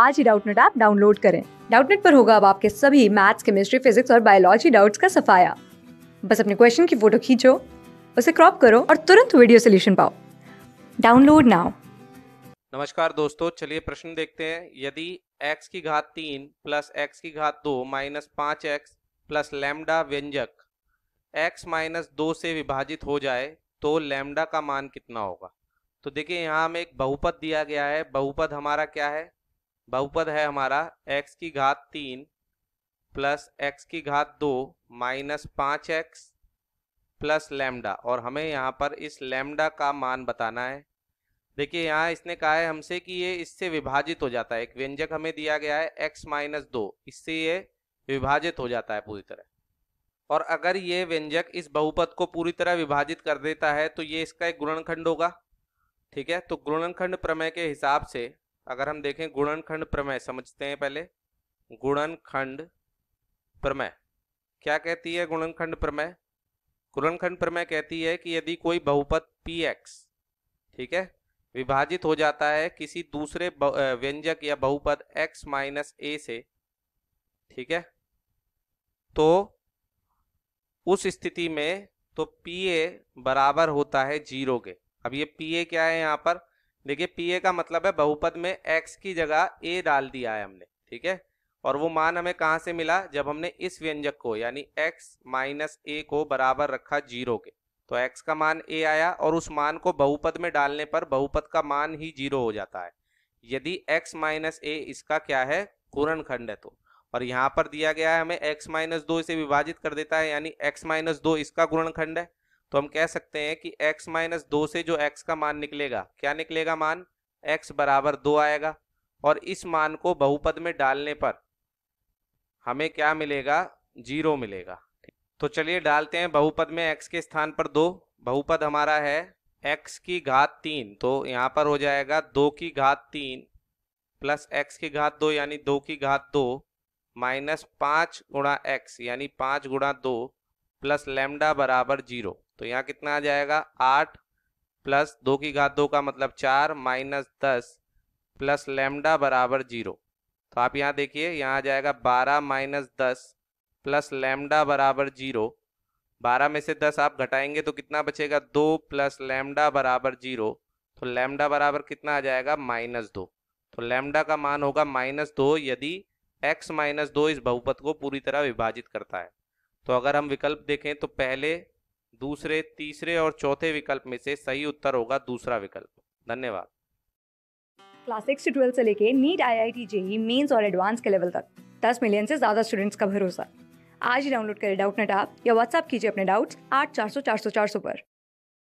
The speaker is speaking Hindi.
आज ही डाउटनेट ऐप डाउनलोड करें डाउटनेट पर होगा अब आपके सभी मैथ्स केमिस्ट्री फिजिक्स और बायोलॉजी डाउट्स का सफाया बस अपने क्वेश्चन की फोटो खींचो उसे क्रॉप करो और तुरंत वीडियो सोल्यूशन पाओ डाउनलोड नाउ नमस्कार दोस्तों चलिए प्रश्न देखते हैं यदि x की घात तीन प्लस एक्स की घात दो माइनस पाँच एक्स प्लस लेमडा व्यंजक x माइनस दो से विभाजित हो जाए तो लेमडा का मान कितना होगा तो देखिए यहाँ हमें एक बहुपद दिया गया है बहुपद हमारा क्या है बहुपद है हमारा x की घात तीन प्लस एक्स की घात दो माइनस पाँच एक्स प्लस लेमडा और हमें यहाँ पर इस लेमडा का मान बताना है देखिए यहाँ इसने कहा है हमसे कि ये इससे विभाजित हो जाता है एक व्यंजक हमें दिया गया है एक्स माइनस दो इससे ये विभाजित हो जाता है पूरी तरह और अगर ये व्यंजक इस बहुपद को पूरी तरह विभाजित कर देता है तो ये इसका एक गुणनखंड होगा ठीक है तो गुणनखंड प्रमेय के हिसाब से अगर हम देखें गुणनखंड प्रमेय समझते हैं पहले गुणनखंड प्रमेय क्या कहती है गुणनखंड प्रमेय गुणनखंड प्रमेय कहती है कि यदि कोई बहुपद पी एक्स ठीक है विभाजित हो जाता है किसी दूसरे व्यंजक या बहुपद x माइनस ए से ठीक है तो उस स्थिति में तो पी ए बराबर होता है जीरो के अब ये पी ए क्या है यहाँ पर देखिए ए का मतलब है बहुपद में एक्स की जगह ए डाल दिया है हमने ठीक है और वो मान हमें कहाँ से मिला जब हमने इस व्यंजक को यानी एक्स माइनस ए को बराबर रखा जीरो के तो एक्स का मान ए आया और उस मान को बहुपद में डालने पर बहुपद का मान ही जीरो हो जाता है यदि एक्स माइनस ए इसका क्या है पूर्ण खंड है तो और यहाँ पर दिया गया है हमें एक्स माइनस दो इसे विभाजित कर देता है यानी एक्स माइनस दो इसका गुणनखंड है तो हम कह सकते हैं कि x माइनस दो से जो x का मान निकलेगा क्या निकलेगा मान x बराबर दो आएगा और इस मान को बहुपद में डालने पर हमें क्या मिलेगा जीरो मिलेगा तो चलिए डालते हैं बहुपद में x के स्थान पर दो बहुपद हमारा है x की घात तीन तो यहाँ पर हो जाएगा दो की घात तीन प्लस एक्स की घात दो यानी दो की घात दो माइनस पाँच गुणा एक्स यानी पाँच गुणा दो प्लस लेमडा बराबर जीरो तो यहाँ कितना आ जाएगा आठ प्लस दो की घात दो का मतलब चार माइनस दस प्लस लेमडा बराबर जीरो तो आप यहाँ देखिए यहाँ आ जाएगा बारह माइनस दस प्लस लेमडा बराबर जीरो बारह में से दस आप घटाएंगे तो कितना बचेगा दो प्लस लेमडा बराबर जीरो तो लेमडा बराबर कितना आ जाएगा माइनस दो तो लेमडा का मान होगा माइनस दो यदि एक्स माइनस दो इस बहुपद को पूरी तरह विभाजित करता है तो अगर हम विकल्प देखें तो पहले दूसरे तीसरे और चौथे विकल्प में से सही उत्तर होगा दूसरा विकल्प धन्यवाद क्लास सिक्स से ट्वेल्थ से लेके NEET I I T JEE mains और एडवांस के लेवल तक दस मिलियन से ज्यादा स्टूडेंट्स का भरोसा आज ही डाउनलोड करें डाउट नेट आप या व्हाट्सअप कीजिए अपने डाउट्स आठ चार सौ चार सौ चार सौ पर